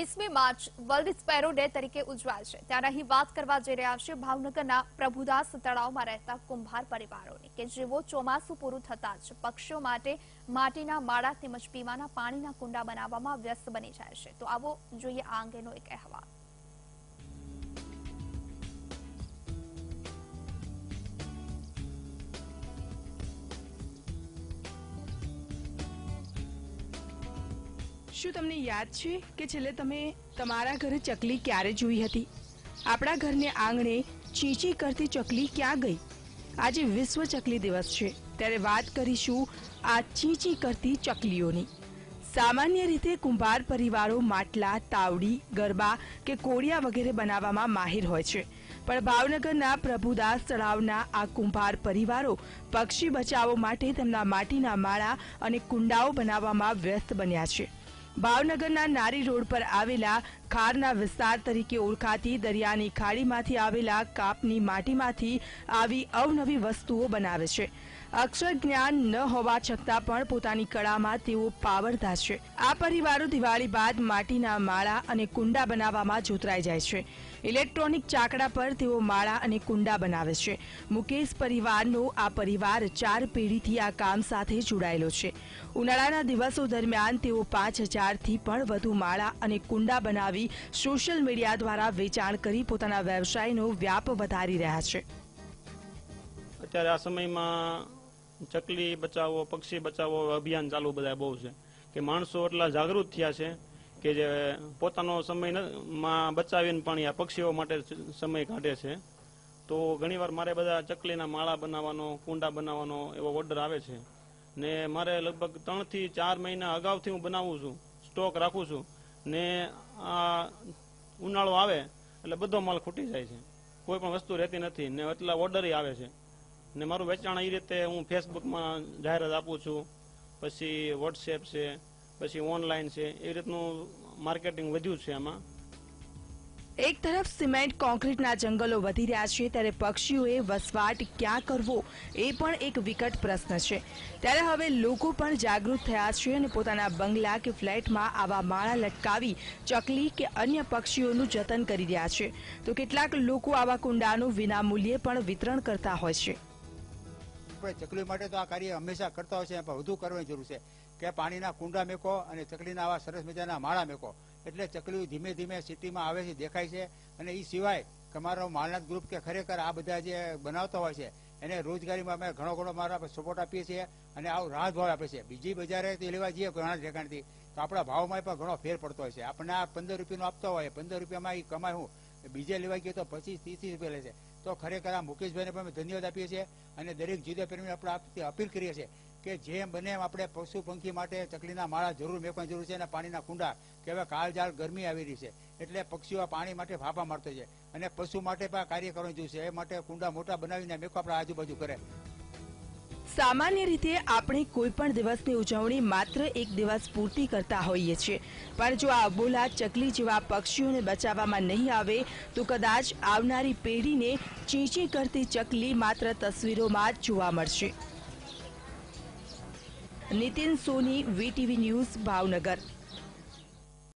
વીસમી March world sparrow day તરીકે ઉજવાય છે ત્યારે અહીં વાત કરવા જઈ રહ્યા છે ભાવનગરના પ્રભુદાસ તળાવમાં રહેતા કુંભાર પરિવારોની કે જેઓ ચોમાસું પૂરું થતા જ પક્ષીઓ માટે માટીના માળા તેમજ પીવાના પાણીના કુંડા બનાવવામાં વ્યસ્ત બની જાય છે તો આવો જોઈએ આ અંગેનો એક અહેવાલ શું તમને યાદ છે કે છેલ્લે તમે તમારા ઘરે ચકલી ક્યારે જોઈ હતી આપણા ઘરને આંગણે ચીચી કરતી ચકલી ક્યાં ગઈ આજે વિશ્વ ચકલી દિવસ છે ત્યારે વાત કરીશું આ ચીચી કરતી ચકલીઓની સામાન્ય રીતે કુંભાર પરિવારો માટલા તાવડી ગરબા કે કોળિયા વગેરે બનાવવામાં માહિર હોય છે પણ ભાવનગરના પ્રભુદાસ તળાવના આ કુંભાર પરિવારો પક્ષી બચાવો માટે તેમના માટીના માળા અને કુંડાઓ બનાવવામાં વ્યસ્ત બન્યા છે ભાવનગરના નારી રોડ પર આવેલા ખારના વિસ્તાર તરીકે ઓળખાતી દરિયાની ખાડીમાંથી આવેલા કાપની માટીમાંથી આવી અવનવી વસ્તુઓ બનાવે છે અક્ષર જ્ઞાન ન હોવા છતાં પણ પોતાની કળામાં તેઓ પાવરતા છે આ પરિવારો દિવાળી બાદ માટીના માળા અને કુંડા બનાવવામાં જોતરાઈ જાય છે ઇલેક્ટ્રોનિક ચાકડા પર તેઓ માળા અને કુંડા બનાવે છે મુકેશ પરિવારનો આ પરિવાર ચાર પેઢીથી આ કામ સાથે જોડાયેલો છે ઉનાળાના દિવસો દરમિયાન તેઓ પાંચ હજારથી પણ વધુ માળા અને કુંડા બનાવી સોશિયલ મીડિયા દ્વારા વેચાણ કરી પોતાના વ્યવસાયનો વ્યાપ વધારી રહ્યા છે અત્યારે આ સમયમાં ચકલી બચાવો પક્ષી બચાવો અભિયાન ચાલુ બધા બહુ છે કે માણસો એટલા જાગૃત થયા છે કે જે પોતાનો સમય માં બચાવીને પણ આ પક્ષીઓ માટે સમય કાઢે છે તો ઘણીવાર મારે બધા ચકલીના માળા બનાવવાનો કુંડા બનાવવાનો એવો ઓર્ડર આવે છે ને મારે લગભગ ત્રણથી ચાર મહિના અગાઉથી હું બનાવું છું સ્ટોક રાખું છું ને આ ઉનાળો આવે એટલે બધો માલ ખૂટી જાય છે કોઈ પણ વસ્તુ રહેતી નથી ને એટલા ઓર્ડર આવે છે ને મારું વેચાણ એ રીતે હું ફેસબુકમાં જાહેરાત આપું છું પછી વોટ્સએપ છે પછી ઓનલાઈન છે એ રીતનું માર્કેટિંગ વધ્યું છે આમાં એક તરફ સિમેન્ટ કોન્ક્રીટના જંગલો વધી રહ્યા છે ત્યારે પક્ષીઓએ વસવાટ ક્યાં કરવો એ પણ એક વિકટ પ્રશ્ન છે ત્યારે હવે લોકો પણ જાગૃત થયા છે અને પોતાના બંગલા કે ફ્લેટમાં આવા માળા લટકાવી ચકલી કે અન્ય પક્ષીઓનું જતન કરી રહ્યા છે તો કેટલાક લોકો આવા કુંડાનું વિનામૂલ્યે પણ વિતરણ કરતા હોય છે હર્ષભાઈ ચકલી માટે તો આ કાર્ય હંમેશા કરતા હોય છે પણ વધુ કરવાની જરૂર છે કે પાણીના કુંડા મેકો અને ચકલીના આવા સરસ મજાના માળા મેકો એટલે ચકલીઓ ધીમે ધીમે સિટીમાં આવે છે દેખાય છે અને એ સિવાય તમારો માલનાથ ગ્રુપ કે ખરેખર આ બધા જે બનાવતા હોય છે એને રોજગારીમાં અમે ઘણો ઘણો મારા સપોર્ટ આપીએ છીએ અને આવું રાહત ભાવ આપે છે બીજી બજારે તે લેવા જઈએ ઘણા ઠેકાણથી તો આપણા ભાવમાં પણ ઘણો ફેર પડતો હોય છે આપણને આ પંદર રૂપિયાનો આપતા હોય પંદર રૂપિયામાં એ કમાય હું બીજે લેવા ગયો તો પચીસ ત્રીસ રૂપિયા લે છે તો ખરેખર આ મુકેશભાઈને પણ ધન્યવાદ આપીએ છીએ અને દરેક જુદા પ્રેમીને આપણે આપતી અપીલ કરીએ છીએ કે જેમ બને એમ આપણે પશુ પંખી માટે ચકલીના માળા જરૂર મેકવાની જરૂર છે અને પાણીના કુંડા કે હવે કાળઝાળ ગરમી આવી રહી છે એટલે પક્ષીઓ પાણી માટે ફાફા મારતો છે અને પશુ માટે પણ કાર્ય કરવાની જોઈશે એ માટે કુંડા મોટા બનાવીને મેકો આપણે આજુબાજુ કરે સામાન્ય રીતે આપણે કોઈ પણ દિવસની ઉજવણી માત્ર એક દિવસ પૂરતી કરતા હોઈએ છીએ પણ જો આ અબોલા ચકલી જેવા પક્ષીઓને બચાવવામાં નહીં આવે તો કદાચ આવનારી પેઢીને ચીંચી કરતી ચકલી માત્ર તસવીરોમાં જ જોવા મળશે નીતિન સોની વીટીવી ન્યૂઝ ભાવનગર